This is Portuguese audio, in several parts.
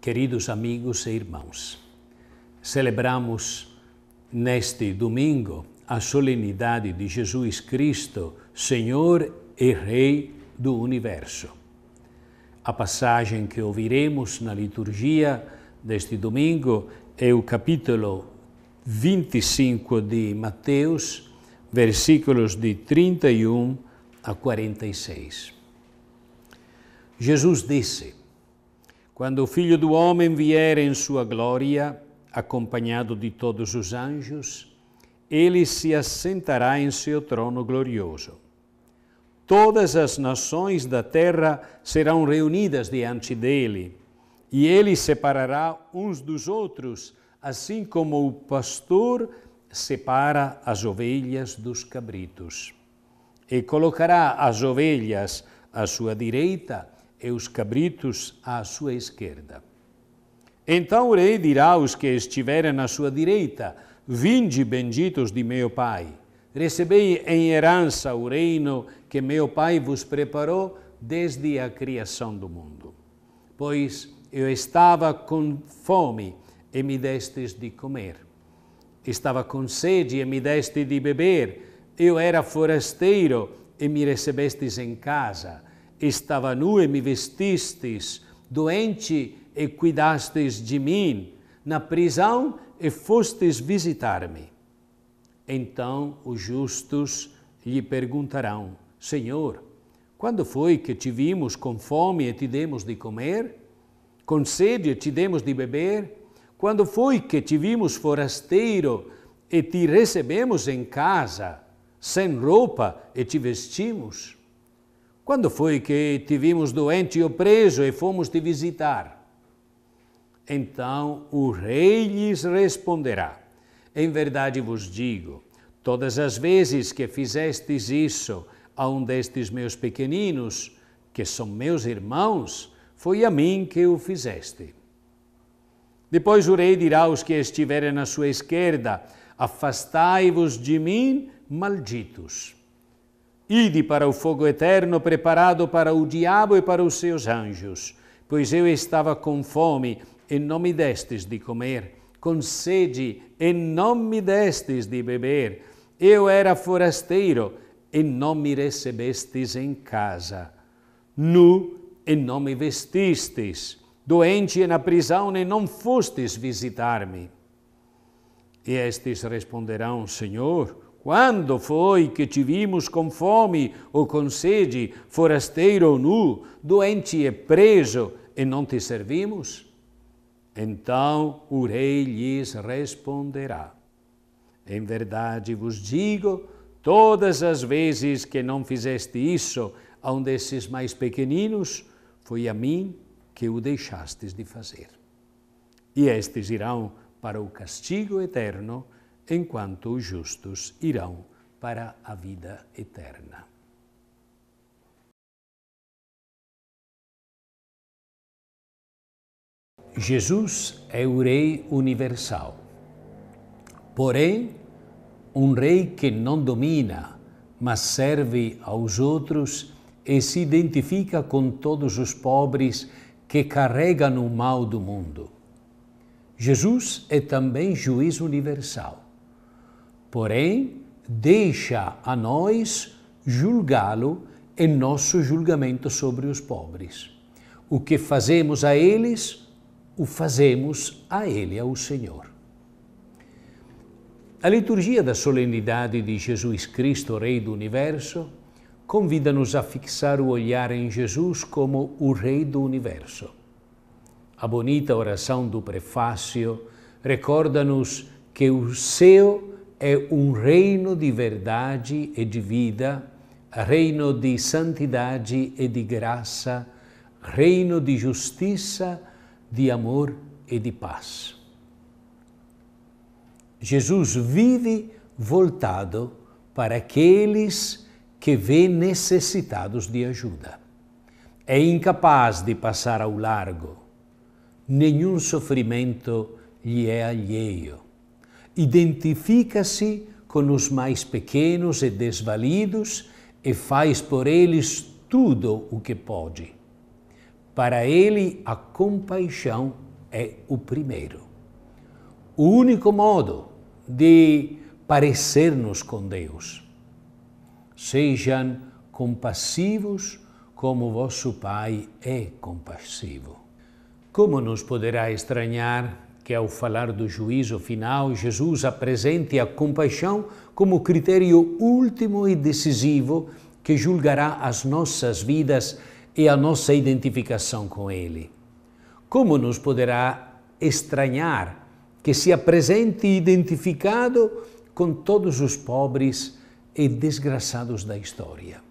Queridos amigos e irmãos, celebramos neste domingo a solenidade de Jesus Cristo, Senhor e Rei do Universo. A passagem que ouviremos na liturgia deste domingo é o capítulo 25 de Mateus, versículos de 31 a 46. Jesus disse: quando o Filho do Homem vier em sua glória, acompanhado de todos os anjos, ele se assentará em seu trono glorioso. Todas as nações da terra serão reunidas diante dele, e ele separará uns dos outros, assim como o pastor separa as ovelhas dos cabritos. E colocará as ovelhas à sua direita e os cabritos à sua esquerda. Então o rei dirá aos que estiverem à sua direita: Vinde, benditos de meu Pai. Recebei em herança o reino que meu Pai vos preparou desde a criação do mundo. Pois eu estava com fome e me destes de comer. Estava com sede e me deste de beber. Eu era forasteiro e me recebestes em casa estava nu e me vestistes, doente e cuidastes de mim, na prisão e fostes visitar-me. Então os justos lhe perguntarão: Senhor, quando foi que te vimos com fome e te demos de comer? Com sede e te demos de beber? Quando foi que te vimos forasteiro e te recebemos em casa, sem roupa e te vestimos? Quando foi que te vimos doente ou preso e fomos te visitar? Então o rei lhes responderá: Em verdade vos digo, todas as vezes que fizestes isso a um destes meus pequeninos, que são meus irmãos, foi a mim que o fizeste. Depois o rei dirá aos que estiverem na sua esquerda: Afastai-vos de mim, malditos Ide para o fogo eterno preparado para o diabo e para os seus anjos, pois eu estava com fome e não me destes de comer, com sede e não me destes de beber, eu era forasteiro e não me recebestes em casa, nu e não me vestistes, doente e na prisão e não fostes visitar-me. E estes responderão, Senhor, quando foi que te vimos com fome ou com sede, forasteiro ou nu, doente e preso, e não te servimos? Então o rei lhes responderá: Em verdade vos digo, todas as vezes que não fizeste isso a um desses mais pequeninos, foi a mim que o deixastes de fazer. E estes irão para o castigo eterno enquanto os justos irão para a vida eterna. Jesus é o Rei universal. Porém, um Rei que não domina, mas serve aos outros e se identifica com todos os pobres que carregam o mal do mundo. Jesus é também juiz universal porém deixa a nós julgá-lo em nosso julgamento sobre os pobres. O que fazemos a eles, o fazemos a ele, ao Senhor. A liturgia da solenidade de Jesus Cristo, Rei do Universo, convida-nos a fixar o olhar em Jesus como o Rei do Universo. A bonita oração do prefácio recorda-nos que o Seu é um reino de verdade e de vida, reino de santidade e de graça, reino de justiça, de amor e de paz. Jesus vive voltado para aqueles que vê necessitados de ajuda. É incapaz de passar ao largo. Nenhum sofrimento lhe é alheio identifica-se com os mais pequenos e desvalidos e faz por eles tudo o que pode. Para ele, a compaixão é o primeiro. O único modo de parecermos com Deus. Sejam compassivos como vosso Pai é compassivo. Como nos poderá estranhar que ao é falar do juízo final, Jesus apresente a compaixão como critério último e decisivo que julgará as nossas vidas e a nossa identificação com Ele. Como nos poderá estranhar que se apresente identificado com todos os pobres e desgraçados da história?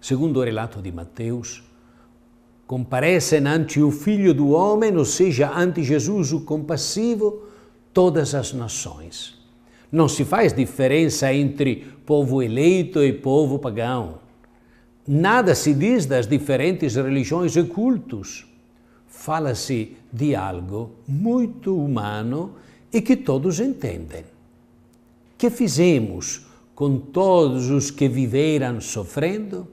Segundo o relato de Mateus, Comparecem ante o Filho do Homem, ou seja, ante Jesus o compassivo, todas as nações. Não se faz diferença entre povo eleito e povo pagão. Nada se diz das diferentes religiões e cultos. Fala-se de algo muito humano e que todos entendem. Que fizemos com todos os que viveram sofrendo?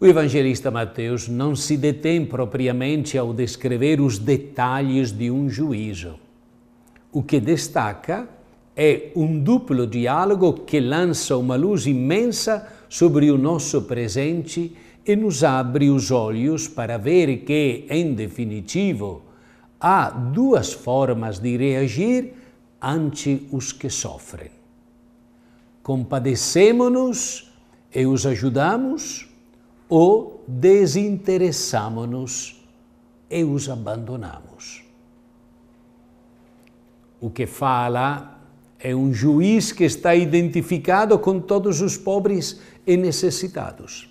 O evangelista Mateus não se detém propriamente ao descrever os detalhes de um juízo. O que destaca é um duplo diálogo que lança uma luz imensa sobre o nosso presente e nos abre os olhos para ver que, em definitivo, há duas formas de reagir ante os que sofrem. Compadecemos-nos e os ajudamos ou desinteressamo-nos e os abandonamos. O que fala é um juiz que está identificado com todos os pobres e necessitados.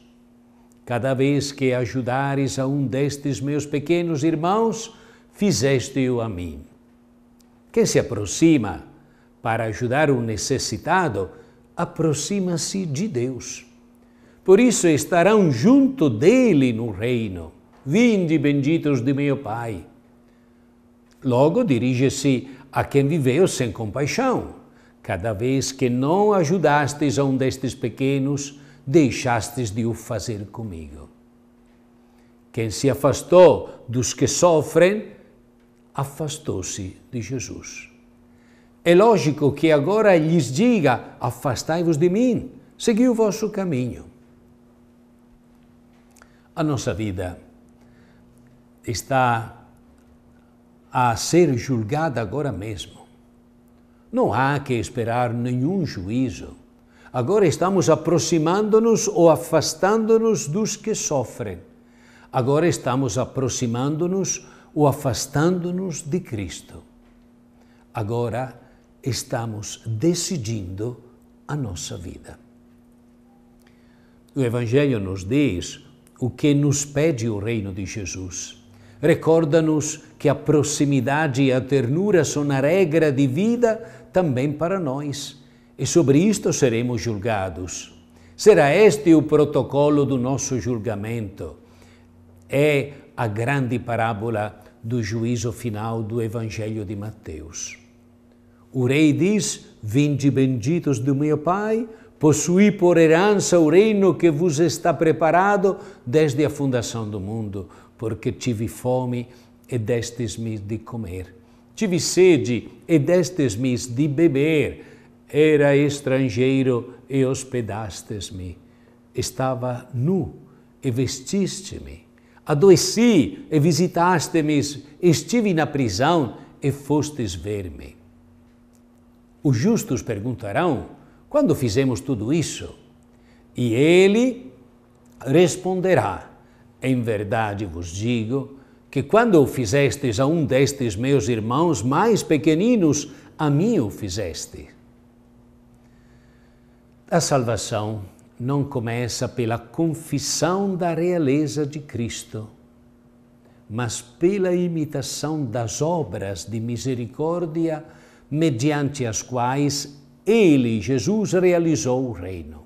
Cada vez que ajudares a um destes meus pequenos irmãos, fizeste-o a mim. Quem se aproxima para ajudar o necessitado, aproxima-se de Deus. Por isso estarão junto dele no reino. Vinde, benditos de meu Pai. Logo, dirige-se a quem viveu sem compaixão. Cada vez que não ajudastes a um destes pequenos, deixastes de o fazer comigo. Quem se afastou dos que sofrem, afastou-se de Jesus. É lógico que agora lhes diga: afastai-vos de mim, segui o vosso caminho a nossa vida está a ser julgada agora mesmo. Não há que esperar nenhum juízo. Agora estamos aproximando-nos ou afastando-nos dos que sofrem. Agora estamos aproximando-nos ou afastando-nos de Cristo. Agora estamos decidindo a nossa vida. O Evangelho nos diz o que nos pede o reino de Jesus. Recorda-nos que a proximidade e a ternura são a regra de vida também para nós, e sobre isto seremos julgados. Será este o protocolo do nosso julgamento. É a grande parábola do juízo final do Evangelho de Mateus. O rei diz: Vinde benditos do meu Pai, Possuí por herança o reino que vos está preparado desde a fundação do mundo, porque tive fome e destes-me de comer. Tive sede e destes-me de beber. Era estrangeiro e hospedastes-me. Estava nu e vestiste-me. Adoeci e visitaste-me. Estive na prisão e fostes ver-me. Os justos perguntarão quando fizemos tudo isso, e ele responderá: Em verdade vos digo que quando o fizestes a um destes meus irmãos mais pequeninos, a mim o fizeste. A salvação não começa pela confissão da realeza de Cristo, mas pela imitação das obras de misericórdia mediante as quais ele, Jesus, realizou o reino.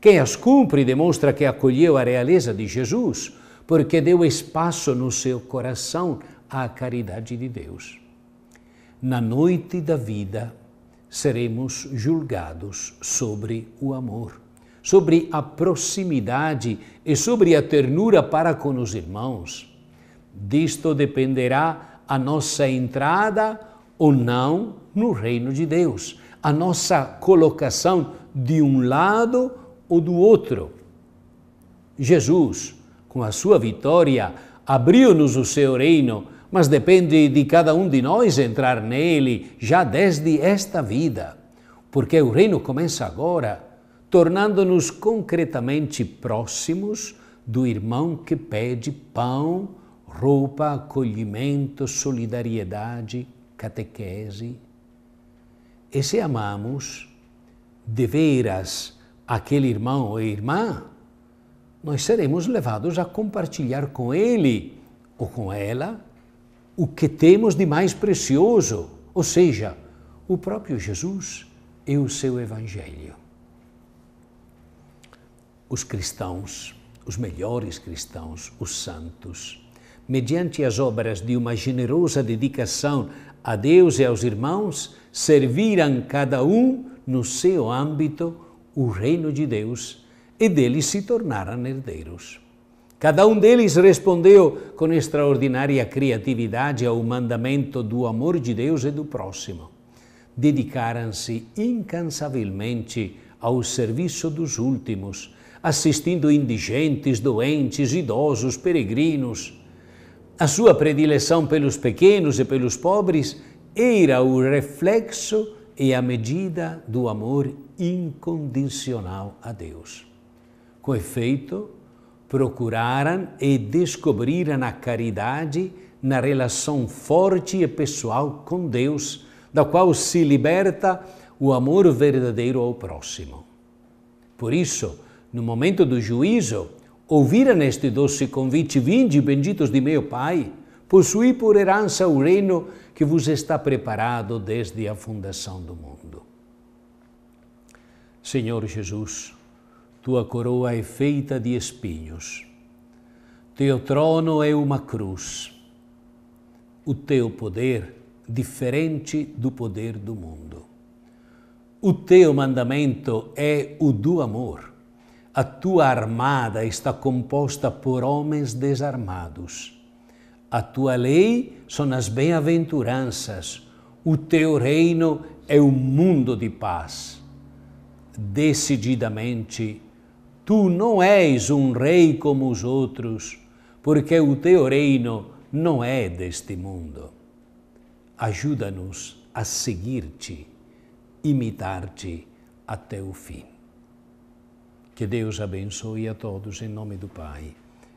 Quem as cumpre demonstra que acolheu a realeza de Jesus, porque deu espaço no seu coração à caridade de Deus. Na noite da vida, seremos julgados sobre o amor, sobre a proximidade e sobre a ternura para com os irmãos. Disto dependerá a nossa entrada ou não no reino de Deus, a nossa colocação de um lado ou do outro. Jesus, com a sua vitória, abriu-nos o seu reino, mas depende de cada um de nós entrar nele já desde esta vida, porque o reino começa agora, tornando-nos concretamente próximos do irmão que pede pão, roupa, acolhimento, solidariedade, catequese e se amamos de veras aquele irmão ou irmã, nós seremos levados a compartilhar com ele ou com ela o que temos de mais precioso, ou seja, o próprio Jesus e o seu Evangelho. Os cristãos, os melhores cristãos, os santos, mediante as obras de uma generosa dedicação a Deus e aos irmãos, serviram cada um no seu âmbito o reino de Deus e deles se tornaram herdeiros. Cada um deles respondeu com extraordinária criatividade ao mandamento do amor de Deus e do próximo. Dedicaram-se incansavelmente ao serviço dos últimos, assistindo indigentes, doentes, idosos, peregrinos. A sua predileção pelos pequenos e pelos pobres era o reflexo e a medida do amor incondicional a Deus. Com efeito, procuraram e descobriram a caridade na relação forte e pessoal com Deus, da qual se liberta o amor verdadeiro ao próximo. Por isso, no momento do juízo, ouviram este doce convite: Vinde, benditos de meu Pai Possui por herança o reino que vos está preparado desde a fundação do mundo. Senhor Jesus, tua coroa é feita de espinhos, teu trono é uma cruz, o teu poder diferente do poder do mundo. O teu mandamento é o do amor. A tua armada está composta por homens desarmados a tua lei são as bem-aventuranças, o teu reino é um mundo de paz. Decididamente, tu não és um rei como os outros, porque o teu reino não é deste mundo. Ajuda-nos a seguir-te, imitar-te até o fim. Que Deus abençoe a todos em nome do Pai